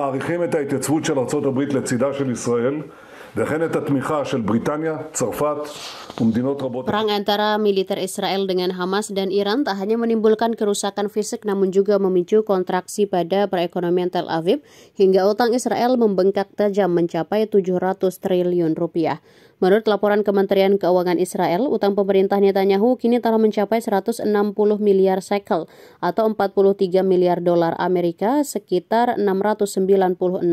מעריכים את ההתייצבות של ארצות לצידה של ישראל Perang antara militer Israel dengan Hamas dan Iran tak hanya menimbulkan kerusakan fisik namun juga memicu kontraksi pada perekonomian Tel Aviv hingga utang Israel membengkak tajam mencapai 700 triliun rupiah. Menurut laporan Kementerian Keuangan Israel, utang pemerintah Netanyahu kini telah mencapai 160 miliar shekel atau 43 miliar dolar Amerika sekitar 696,60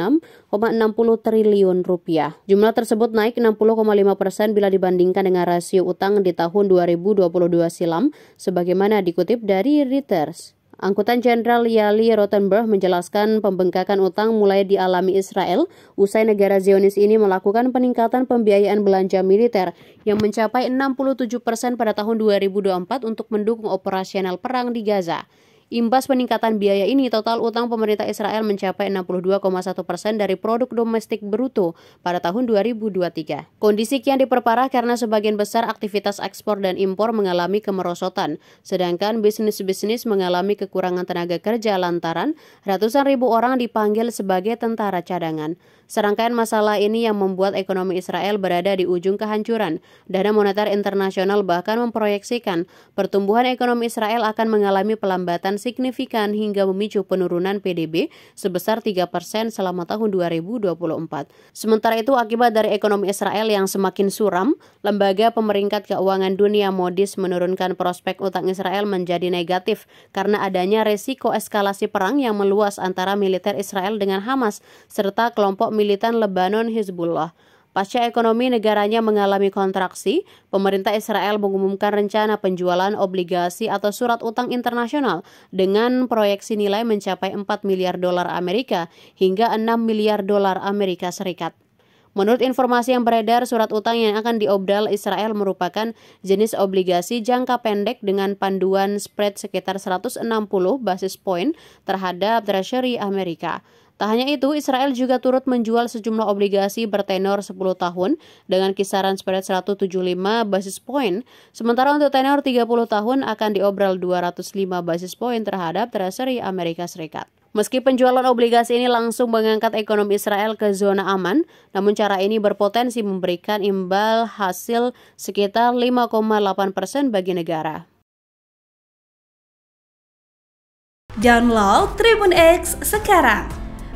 triliun rupiah. Jumlah tersebut naik 60,5 persen bila dibandingkan dengan rasio utang di tahun 2022 silam, sebagaimana dikutip dari Reuters. Angkutan Jenderal Yali Rottenberg menjelaskan pembengkakan utang mulai dialami Israel usai negara Zionis ini melakukan peningkatan pembiayaan belanja militer yang mencapai 67 persen pada tahun 2024 untuk mendukung operasional perang di Gaza. Imbas peningkatan biaya ini, total utang pemerintah Israel mencapai 62,1 persen dari produk domestik bruto pada tahun 2023. Kondisi kian diperparah karena sebagian besar aktivitas ekspor dan impor mengalami kemerosotan, sedangkan bisnis-bisnis mengalami kekurangan tenaga kerja lantaran ratusan ribu orang dipanggil sebagai tentara cadangan. Serangkaian masalah ini yang membuat ekonomi Israel berada di ujung kehancuran. Dana Moneter Internasional bahkan memproyeksikan pertumbuhan ekonomi Israel akan mengalami pelambatan signifikan hingga memicu penurunan PDB sebesar 3% selama tahun 2024. Sementara itu akibat dari ekonomi Israel yang semakin suram, lembaga pemeringkat keuangan dunia Modis menurunkan prospek utang Israel menjadi negatif karena adanya resiko eskalasi perang yang meluas antara militer Israel dengan Hamas serta kelompok militan Lebanon Hezbollah. Pasca ekonomi negaranya mengalami kontraksi, pemerintah Israel mengumumkan rencana penjualan obligasi atau surat utang internasional dengan proyeksi nilai mencapai 4 miliar dolar Amerika hingga 6 miliar dolar Amerika Serikat. Menurut informasi yang beredar, surat utang yang akan diobdal Israel merupakan jenis obligasi jangka pendek dengan panduan spread sekitar 160 basis point terhadap Treasury Amerika. Tak hanya itu, Israel juga turut menjual sejumlah obligasi bertenor 10 tahun dengan kisaran spread 175 basis point, sementara untuk tenor 30 tahun akan diobral 205 basis point terhadap Treasury Amerika Serikat. Meski penjualan obligasi ini langsung mengangkat ekonomi Israel ke zona aman, namun cara ini berpotensi memberikan imbal hasil sekitar 5,8 persen bagi negara. Download Tribun X sekarang